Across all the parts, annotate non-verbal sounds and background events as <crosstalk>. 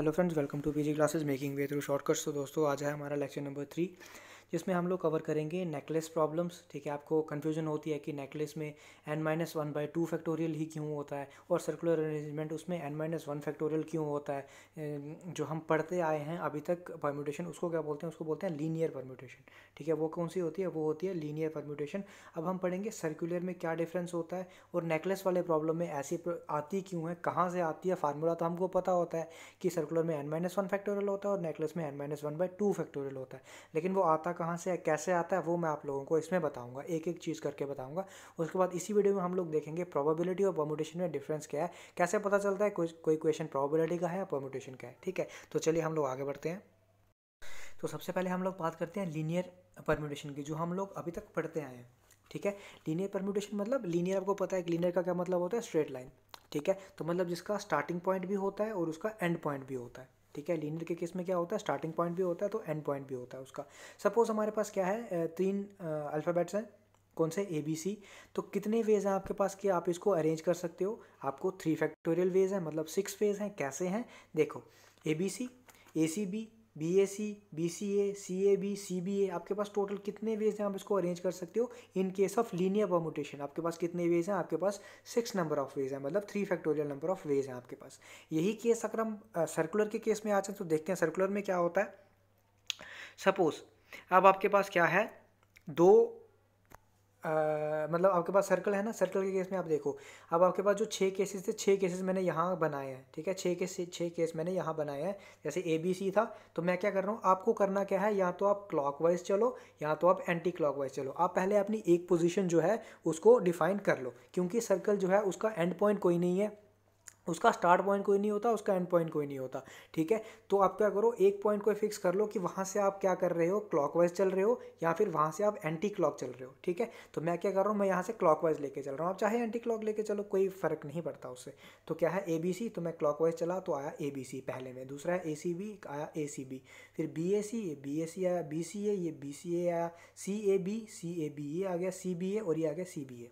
Hello friends welcome to PG classes making way through shortcuts तो दोस्तों आज है हमारा लेक्चर नंबर थ्री जिसमें हम लोग कवर करेंगे नेकलेस प्रॉब्लम्स ठीक है आपको कन्फ्यूजन होती है कि नेकलेस में n minus one by two factorial ही क्यों होता है और सर्कुलर अरेंजमेंट उसमें एन माइनस वन फैक्टोरियल क्यों होता है जो हम पढ़ते आए हैं अभी तक परम्यूटेशन उसको क्या बोलते हैं उसको बोलते हैं लीनियर परम्यूटेशन ठीक है वो कौन सी होती है वो होती है लीनियर परम्यूटेशन अब हम पढ़ेंगे सर्कुलर में क्या डिफरेंस होता है और नेकलेस वाले प्रॉब्लम में ऐसी आती क्यों है कहाँ से आती है फार्मूला तो हमको पता होता है कि सर्कुलर में एन माइनस वन फैक्टोरियल होता है और नेकलेस में n minus one by two factorial होता है लेकिन वो आता कहाँ से है कैसे आता है वो मैं आप लोगों को इसमें बताऊँगा एक एक चीज़ करके बताऊँगा उसके बाद इसी वीडियो में हम लोग देखेंगे प्रोबेबिलिटी और परम्यूटेशन में डिफरेंस क्या है कैसे पता चलता है कोई कोई क्वेश्चन प्रोबेबिलिटी का है या परम्यूटेशन का है ठीक है तो चलिए हम लोग आगे बढ़ते हैं तो सबसे पहले हम लोग बात करते हैं लीनियर परम्यूटेशन की जो हम लोग अभी तक पढ़ते आए हैं ठीक है लीनियर परम्यूटेशन मतलब लीनियर आपको पता है लीनियर का क्या मतलब होता है स्ट्रेट लाइन ठीक है तो मतलब जिसका स्टार्टिंग पॉइंट भी होता है और उसका एंड पॉइंट भी होता है ठीक है लीनियर के केस में क्या होता है स्टार्टिंग पॉइंट भी होता है तो एंड पॉइंट भी होता है उसका सपोज हमारे पास क्या है तीन अल्फ़ाबेट्स हैं कौन से ए बी सी तो कितने वेज हैं आपके पास कि आप इसको अरेंज कर सकते हो आपको थ्री फैक्टोरियल वेज हैं मतलब सिक्स वेज हैं कैसे हैं देखो A B C A C B B A C B C A C A B C B A आपके पास टोटल कितने वेज हैं आप इसको अरेंज कर सकते हो in case of linear permutation आपके पास कितने वेज हैं आपके पास सिक्स नंबर ऑफ वेज हैं मतलब three factorial number of ways हैं आपके पास यही केस अगर हम सर्कुलर के केस में आ जाए तो देखते हैं सर्कुलर में क्या होता है सपोज अब आपके पास क्या है दो मतलब आपके पास सर्कल है ना सर्कल के केस में आप देखो अब आपके पास जो छः केसेस थे छः केसेस मैंने यहाँ बनाए हैं ठीक है छः केस छः केस मैंने यहाँ बनाए हैं जैसे ए बी सी था तो मैं क्या कर रहा हूँ आपको करना क्या है या तो आप क्लॉकवाइज चलो या तो आप एंटी क्लॉकवाइज चलो आप पहले अपनी एक पोजिशन जो है उसको डिफाइन कर लो क्योंकि सर्कल जो है उसका एंड पॉइंट कोई नहीं है उसका स्टार्ट पॉइंट कोई नहीं होता उसका एंड पॉइंट कोई नहीं होता ठीक है तो आप क्या करो एक पॉइंट कोई फिक्स कर लो कि वहाँ से आप क्या कर रहे हो क्लॉकवाइज चल रहे हो या फिर वहाँ से आप एंटी क्लॉक चल रहे हो ठीक है तो मैं क्या कर रहा हूँ मैं यहाँ से क्लॉकवाइज लेके चल रहा हूँ आप चाहे एंटी क्लॉक लेके चलो कोई फ़र्क नहीं पड़ता उससे तो क्या है ए बी सी तो मैं क्लॉक चला तो आया ए बी सी पहले में दूसरा है ए सी बी आया ए सी बी फिर बी ए सी ये बी सी आया बी सी ए ये बी सी ए आया सी A B C A B ये आ गया सी बी ए और ये आ गया सी बी ए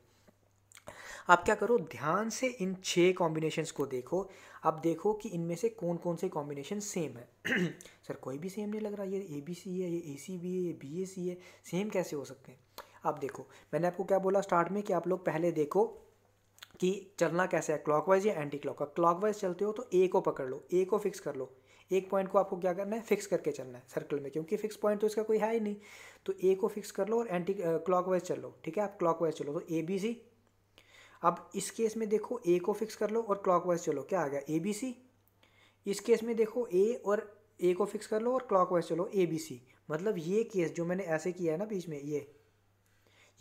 आप क्या करो ध्यान से इन छः कॉम्बिनेशंस को देखो अब देखो कि इनमें से कौन कौन से कॉम्बिनेशन सेम है सर कोई भी सेम नहीं लग रहा ये ए बी सी है ये ए सी बी है ये बी ए सी है सेम कैसे हो सकते हैं आप देखो मैंने आपको क्या बोला स्टार्ट में कि आप लोग पहले देखो कि चलना कैसे है क्लॉकवाइज या एंटी क्लॉक क्लॉकवाइज चलते हो तो ए को पकड़ लो ए को फिक्स कर लो एक पॉइंट को आपको क्या करना है फिक्स करके चलना है सर्कल में क्योंकि फिक्स पॉइंट तो इसका कोई है ही नहीं तो ए को फिक्स कर लो और एंटी क्लॉकवाइज चलो ठीक है आप क्लॉकवाइज चलो तो ए बी सी अब इस केस में देखो ए को फिक्स कर लो और क्लॉकवाइज चलो क्या आ गया ए बी सी इस केस में देखो ए और ए को फिक्स कर लो और क्लॉकवाइज चलो ए बी सी मतलब ये केस जो मैंने ऐसे किया है ना बीच में ये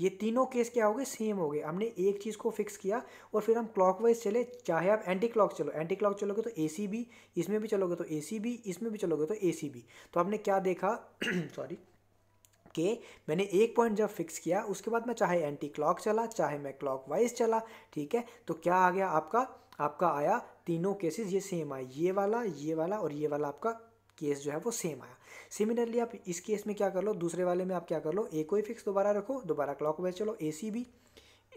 ये तीनों केस क्या हो गए सेम हो गए हमने एक चीज़ को फिक्स किया और फिर हम क्लॉकवाइज चले चाहे आप एंटी क्लॉक चलो एंटी क्लॉक चलोगे तो ए सी बी इसमें भी चलोगे तो ए सी बी इसमें भी चलोगे तो ए सी बी तो आपने क्या देखा सॉरी <clears throat> के मैंने एक पॉइंट जब फिक्स किया उसके बाद मैं चाहे एंटी क्लॉक चला चाहे मैं क्लॉक वाइज चला ठीक है तो क्या आ गया आपका आपका आया तीनों केसेस ये सेम आए ये वाला ये वाला और ये वाला आपका केस जो है वो सेम आया सिमिलरली आप इस केस में क्या कर लो दूसरे वाले में आप क्या कर लो ए को ही फिक्स दोबारा रखो दोबारा क्लॉक वाइज चलो ए सी बी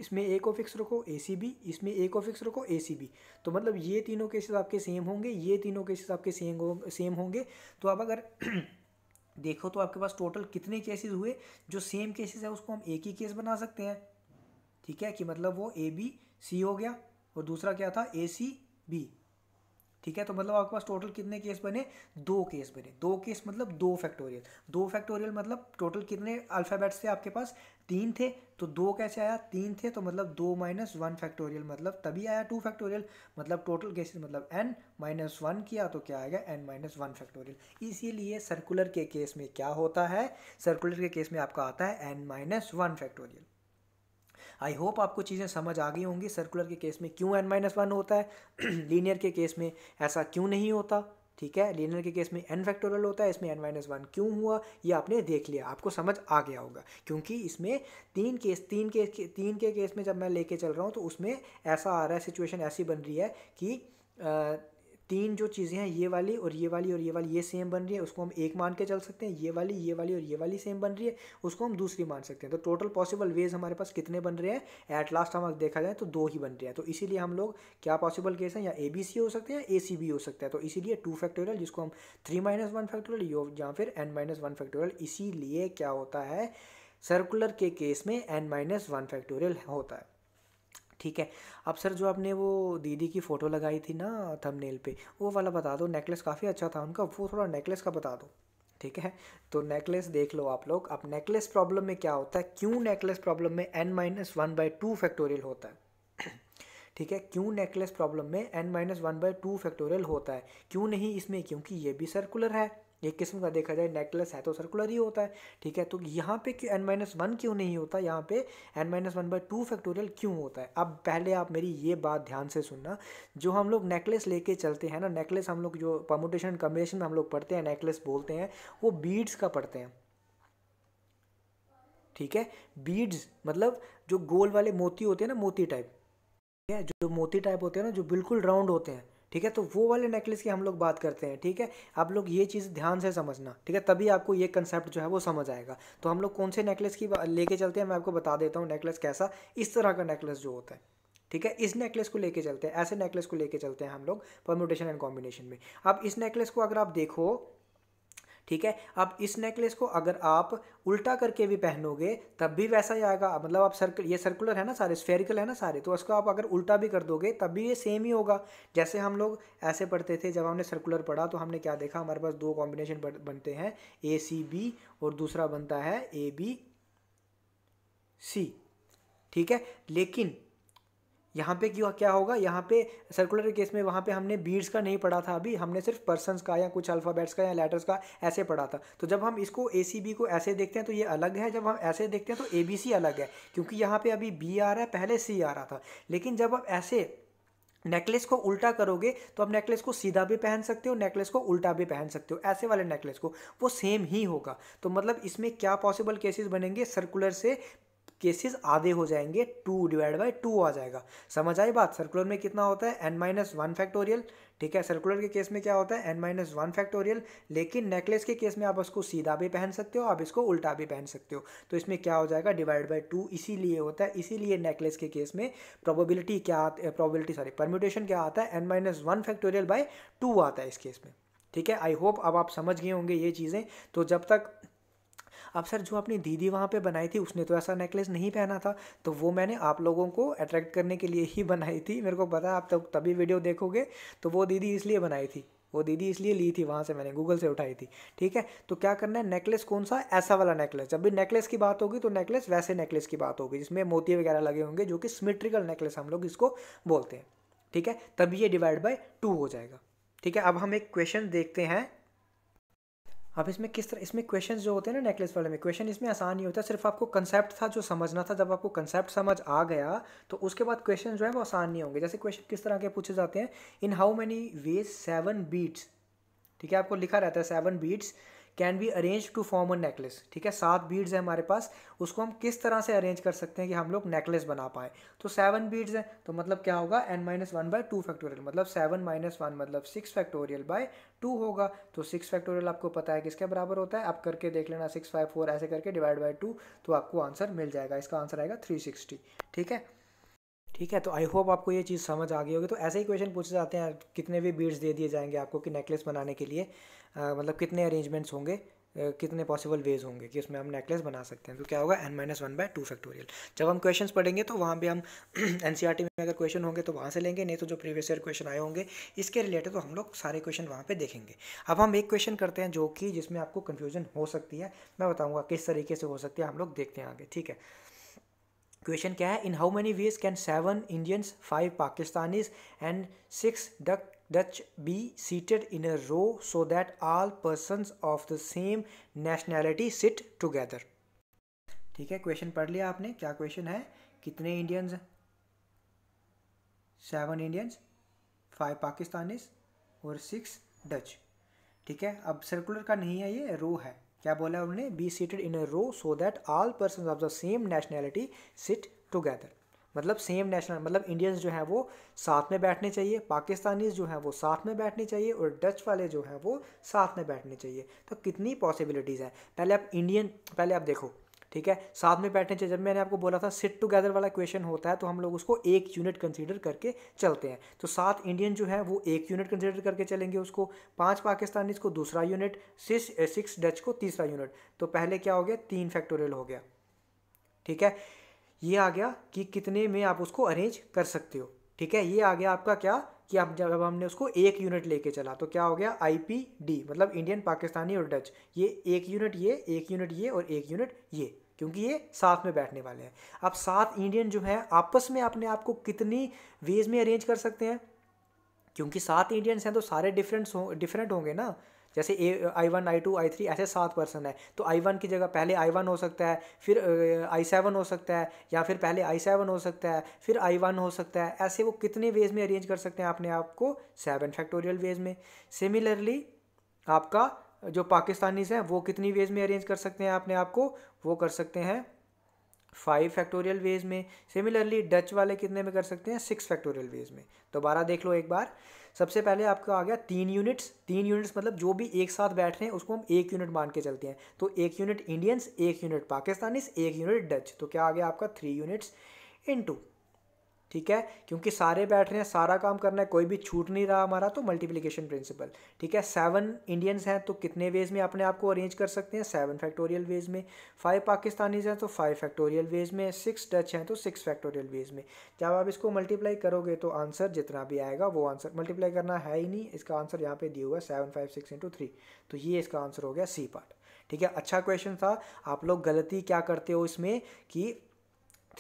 इसमें ए को फिक्स रखो ए सी बी इसमें ए को फिक्स रखो ए सी बी तो मतलब ये तीनों केसेस आपके सेम होंगे ये तीनों केसेस आपके सेम सेम होंगे तो आप अगर <clears throat> देखो तो आपके पास टोटल कितने केसेस हुए जो सेम केसेस है उसको हम एक ही केस बना सकते हैं ठीक है कि मतलब वो ए बी सी हो गया और दूसरा क्या था ए सी बी ठीक है तो मतलब आपके पास टोटल कितने केस बने दो केस बने दो केस मतलब दो फैक्टोरियल दो फैक्टोरियल मतलब टोटल कितने अल्फ़ाबेट्स थे आपके पास तीन थे तो दो कैसे आया तीन थे तो मतलब दो माइनस वन फैक्टोरियल मतलब तभी आया टू फैक्टोरियल मतलब टोटल केसेस मतलब एन माइनस वन किया तो क्या आएगा एन माइनस वन फैक्टोरियल इसीलिए सर्कुलर के केस में क्या होता है सर्कुलर के केस में आपका आता है n minus one factorial I hope आपको चीज़ें समझ आ गई होंगी सर्कुलर के केस में क्यों एन माइनस वन होता है लीनियर <clears throat> के केस में ऐसा क्यों नहीं होता ठीक है लीनियर के केस में एन फैक्टोरियल होता है इसमें एन माइनस वन क्यों हुआ ये आपने देख लिया आपको समझ आ गया होगा क्योंकि इसमें तीन केस तीन केस तीन के केस में जब मैं लेके चल रहा हूँ तो उसमें ऐसा आ रहा है सिचुएशन ऐसी बन रही है कि तीन जो चीज़ें हैं ये वाली और ये वाली और ये वाली ये सेम बन रही है उसको हम एक मान के चल सकते हैं ये वाली ये वाली और ये वाली सेम बन रही है उसको हम दूसरी मान सकते हैं तो टोटल पॉसिबल वेज हमारे पास कितने बन रहे हैं एट लास्ट हम देखा जाए तो दो ही बन रहे हैं तो इसीलिए हम लोग क्या पॉसिबल केस है या ए बी सी हो सकते हैं ए सी बी हो सकता है तो इसीलिए टू फैक्टोरियल जिसको हम थ्री माइनस वन फैक्टोरियल या फिर एन माइनस वन फैक्टोरियल इसीलिए क्या होता है सर्कुलर के केस में एन माइनस वन फैक्टोरियल होता है ठीक है अब सर जो आपने वो दीदी की फ़ोटो लगाई थी ना थंबनेल पे वो वाला बता दो नेकलेस काफ़ी अच्छा था उनका वो थोड़ा नेकलेस का बता दो ठीक है तो नेकलेस देख लो आप लोग अब नेकलेस प्रॉब्लम में क्या होता है क्यों नेकलेस प्रॉब्लम में n minus one by two factorial होता है <clears throat> ठीक है क्यों नेकलेस प्रॉब्लम में n minus one by two factorial होता है क्यों नहीं इसमें क्योंकि ये भी सर्कुलर है एक किस्म का देखा जाए नेकलेस है तो सर्कुलर ही होता है ठीक है तो यहाँ पे क्यों एन माइनस वन क्यों नहीं होता यहाँ पे n minus one by two factorial क्यों होता है अब पहले आप मेरी ये बात ध्यान से सुनना जो हम लोग नेकलेस लेके चलते हैं ना नेकलेस हम लोग जो परमोटेशन कम्बिनेशन में हम लोग पढ़ते हैं नेकलेस बोलते हैं वो बीड्स का पढ़ते हैं ठीक है बीड्स मतलब जो गोल वाले मोती होते हैं ना मोती टाइप ठीक है जो मोती टाइप होते हैं ना जो बिल्कुल राउंड होते हैं ठीक है तो वो वाले नेकलेस की हम लोग बात करते हैं ठीक है आप लोग ये चीज़ ध्यान से समझना ठीक है तभी आपको ये कंसेप्ट जो है वो समझ आएगा तो हम लोग कौन से नेकलेस की लेके चलते हैं मैं आपको बता देता हूँ नेकलेस कैसा इस तरह का नेकलेस जो होता है ठीक है इस नेकलेस को लेके चलते हैं ऐसे नेकलेस को लेके चलते हैं हम लोग परम्यूटेशन एंड कॉम्बिनेशन में अब इस नेकलेस को अगर आप देखो ठीक है अब इस नेकलेस को अगर आप उल्टा करके भी पहनोगे तब भी वैसा ही आएगा मतलब आप सर्कल ये सर्कुलर है ना सारे स्फेरिकल है ना सारे तो उसको आप अगर उल्टा भी कर दोगे तब भी ये सेम ही होगा जैसे हम लोग ऐसे पढ़ते थे जब हमने सर्कुलर पढ़ा तो हमने क्या देखा हमारे पास दो कॉम्बिनेशन बनते हैं ए सी बी और दूसरा बनता है ए बी सी ठीक है लेकिन यहाँ पे क्यों क्या होगा यहाँ पे सर्कुलर केस में वहाँ पे हमने बीड्स का नहीं पढ़ा था अभी हमने सिर्फ पर्सनस का या कुछ अल्फ़ाबेट्स का या लेटर्स का ऐसे पढ़ा था तो जब हम इसको ए सी बी को ऐसे देखते हैं तो ये अलग है जब हम ऐसे देखते हैं तो ए बी सी अलग है क्योंकि यहाँ पे अभी बी आ रहा है पहले सी आ रहा था लेकिन जब आप ऐसे नेकलेस को उल्टा करोगे तो आप नेकलेस को सीधा भी पहन सकते हो नेकलेस को उल्टा भी पहन सकते हो ऐसे वाले नेकलेस को वो सेम ही होगा तो मतलब इसमें क्या पॉसिबल केसेस बनेंगे सर्कुलर से केसेस आधे हो जाएंगे टू डिवाइड बाई टू आ जाएगा समझ आई बात सर्कुलर में कितना होता है एन माइनस वन फैक्टोरियल ठीक है सर्कुलर के केस में क्या होता है एन माइनस वन फैक्टोरियल लेकिन नेकलेस के केस में आप उसको सीधा भी पहन सकते हो आप इसको उल्टा भी पहन सकते हो तो इसमें क्या हो जाएगा डिवाइड बाई टू इसीलिए होता है इसीलिए नेकलेस के केस में प्रोबेबिलिटी क्या प्रोबेबिलिटी सॉरी परम्यूटेशन क्या आता है n minus one factorial by two आता है इस केस में ठीक है आई होप अब आप समझ गए होंगे ये चीज़ें तो जब तक अब सर जो अपनी दीदी वहाँ पे बनाई थी उसने तो ऐसा नेकलेस नहीं पहना था तो वो मैंने आप लोगों को अट्रैक्ट करने के लिए ही <laughs> बनाई थी मेरे को पता आप तब तभी वीडियो देखोगे तो वो दीदी इसलिए बनाई थी वो दीदी इसलिए ली थी वहाँ से मैंने गूगल से उठाई थी ठीक है तो क्या करना है नेकलेस कौन सा ऐसा वाला नेकलेस जब भी नेकलेस की बात होगी तो नेकलेस वैसे नेकलेस की बात होगी जिसमें मोती वगैरह लगे होंगे जो कि सिमेट्रिकल नेकलेस हम लोग इसको बोलते हैं ठीक है तभी ये डिवाइड बाय टू हो जाएगा ठीक है अब हम एक क्वेश्चन देखते हैं अब इसमें किस तरह इसमें क्वेश्चन जो होते हैं ना नेकलेस वाले में क्वेश्चन इसमें आसान नहीं होता है सिर्फ आपको कंसेप्ट था जो समझना था जब आपको कंसेप्ट समझ आ गया तो उसके बाद क्वेश्चन जो है वो आसान नहीं होंगे जैसे क्वेश्चन किस तरह के पूछे जाते हैं in how many ways seven beads ठीक है आपको लिखा रहता है seven beads can be arrange to form a necklace ठीक है सात बीड्स है हमारे पास उसको हम किस तरह से अरेंज कर सकते हैं कि हम लोग नेकलेस बना पाए तो सेवन बीड्स हैं तो मतलब क्या होगा n minus one by two factorial मतलब सेवन माइनस वन मतलब सिक्स फैक्टोरियल बाय टू होगा तो सिक्स फैक्टोरियल आपको पता है किसके बराबर होता है आप करके देख लेना सिक्स फाइव फोर ऐसे करके डिवाइड बाई टू तो आपको आंसर मिल जाएगा इसका आंसर आएगा थ्री सिक्सटी ठीक है ठीक है तो आई होप आपको ये चीज़ समझ आ गई होगी तो ऐसे ही क्वेश्चन पूछे जाते हैं कितने भी बीड्स दे दिए जाएंगे आपको कि नेकलेस बनाने के लिए आ, मतलब कितने अरेंजमेंट्स होंगे आ, कितने पॉसिबल वेज होंगे कि उसमें हम नेकलेस बना सकते हैं तो क्या होगा n minus one by two factorial जब हम क्वेश्चन पढ़ेंगे तो वहाँ भी हम एन <clears throat> e में अगर क्वेश्चन होंगे तो वहाँ से लेंगे नहीं तो जो प्रीवियस ईयर क्वेश्चन आए होंगे इसके रिलेटेड तो हम लोग सारे क्वेश्चन वहाँ पर देखेंगे अब हम एक क्वेश्चन करते हैं जो कि जिसमें आपको कन्फ्यूजन हो सकती है मैं बताऊँगा किस तरीके से हो सकती है हम लोग देखते हैं आगे ठीक है क्वेश्चन क्या है in how many ways can seven Indians five Pakistanis and six duck Dutch be seated in a row so that all person of the same nationality sit together. ठीक है क्वेश्चन पढ़ लिया आपने क्या क्वेश्चन है कितने Indians seven Indians five Pakistanis और six Dutch ठीक है अब सर्कुलर का नहीं है ये रो है क्या बोला है उन्होंने be seated in a row so that all person of the same nationality sit together मतलब सेम नेशनल मतलब इंडियंस जो हैं वो साथ में बैठने चाहिए पाकिस्तानीज जो हैं वो साथ में बैठने चाहिए और डच वाले जो हैं वो साथ में बैठने चाहिए तो कितनी पॉसिबिलिटीज़ हैं पहले आप इंडियन पहले आप देखो ठीक है साथ में बैठने चाहिए जब मैंने आपको बोला था सिट टुगेदर वाला क्वेश्चन होता है तो हम लोग उसको एक यूनिट कंसिडर करके चलते हैं तो सात इंडियन जो है वो एक यूनिट कंसिडर करके चलेंगे उसको पाँच पाकिस्तानीज को दूसरा यूनिट सिक्स सिक्स डच को तीसरा यूनिट तो पहले क्या हो गया तीन फैक्टोरियल हो गया ठीक है ये आ गया कि कितने में आप उसको अरेंज कर सकते हो ठीक है ये आ गया आपका क्या कि आप जब अब हमने उसको एक यूनिट लेके चला तो क्या हो गया आईपीडी मतलब इंडियन पाकिस्तानी और डच ये एक यूनिट ये एक यूनिट ये और एक यूनिट ये क्योंकि ये साथ में बैठने वाले हैं अब सात इंडियन जो हैं आपस में अपने आप को कितनी वेज में अरेंज कर सकते हैं क्योंकि सात इंडियंस हैं तो सारे डिफरेंट्स हो डिफरेंट होंगे ना जैसे a I one I two I three ऐसे सात पर्सन है तो आई वन की जगह पहले आई वन हो सकता है फिर आई सेवन हो सकता है या फिर पहले आई सेवन हो सकता है फिर आई वन हो सकता है ऐसे वो कितने वेज में अरेंज कर सकते हैं अपने आप को सेवन फैक्टोरियल वेज में सिमिलरली आपका जो पाकिस्तानीज हैं वो कितनी वेज में अरेंज कर सकते हैं अपने आप को वो कर सकते हैं फाइव फैक्टोरियल वेज में सिमिलरली डच वाले कितने में कर सकते हैं सिक्स फैक्टोरियल वेज में दोबारा देख लो एक बार सबसे पहले आपको आ गया तीन यूनिट्स तीन यूनिट्स मतलब जो भी एक साथ बैठ रहे हैं उसको हम एक यूनिट मान के चलते हैं तो एक यूनिट इंडियंस एक यूनिट पाकिस्तानी एक यूनिट डच तो क्या आ गया आपका थ्री यूनिट्स इंटू ठीक है क्योंकि सारे बैठ रहे हैं सारा काम करना है कोई भी छूट नहीं रहा हमारा तो मल्टीप्लिकेशन प्रिंसिपल ठीक है सेवन इंडियंस हैं तो कितने वेज में अपने आप को अरेंज कर सकते हैं सेवन फैक्टोरियल वेज में फाइव पाकिस्तानीज हैं तो फाइव फैक्टोरियल वेज में सिक्स डच हैं तो सिक्स फैक्टोरियल वेज में जब आप इसको मल्टीप्लाई करोगे तो आंसर जितना भी आएगा वो आंसर मल्टीप्लाई करना है ही नहीं इसका आंसर यहाँ पे दिया हुआ है seven five six into three तो ये इसका आंसर हो गया सी पार्ट ठीक है अच्छा क्वेश्चन था आप लोग गलती क्या करते हो इसमें कि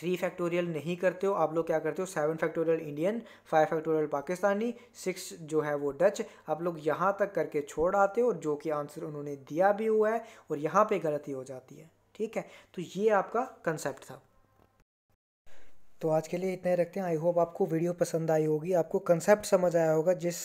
थ्री फैक्टोरियल नहीं करते हो आप लोग क्या करते हो seven factorial Indian five factorial Pakistani six जो है वो डच आप लोग यहाँ तक करके छोड़ आते हो और जो कि आंसर उन्होंने दिया भी हुआ है और यहाँ पर गलती हो जाती है ठीक है तो ये आपका कंसेप्ट था तो आज के लिए इतना ही रखते हैं आई होप आपको वीडियो पसंद आई होगी आपको कंसेप्ट समझ आया होगा जिस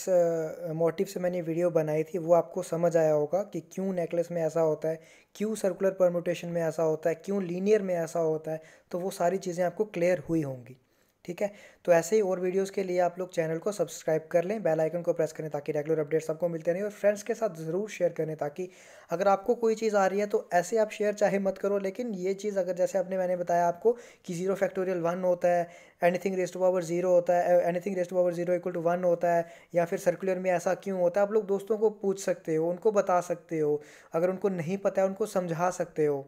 मोटिव से मैंने वीडियो बनाई थी वो आपको समझ आया होगा कि क्यों नेकलेस में ऐसा होता है क्यों सर्कुलर परम्यूटेशन में ऐसा होता है क्यों लीनियर में ऐसा होता है तो वो सारी चीज़ें आपको क्लियर हुई होंगी ठीक है तो ऐसे ही और वीडियोस के लिए आप लोग चैनल को सब्सक्राइब कर लें बेल आइकन को प्रेस करें ताकि रेगुलर अपडेट्स आपको मिलते रहें और फ्रेंड्स के साथ ज़रूर शेयर करें ताकि अगर आपको कोई चीज़ आ रही है तो ऐसे आप शेयर चाहे मत करो लेकिन ये चीज़ अगर जैसे आपने मैंने बताया आपको कि जीरो फैक्टोरियल वन होता है एनीथिंग रेस्ट पावर जीरो होता है anything raised power zero equal to one होता है या फिर सर्कुलर में ऐसा क्यों होता है आप लोग दोस्तों को पूछ सकते हो उनको बता सकते हो अगर उनको नहीं पता है उनको समझा सकते हो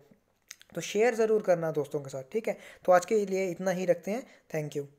तो शेयर ज़रूर करना दोस्तों के साथ ठीक है तो आज के लिए इतना ही रखते हैं थैंक यू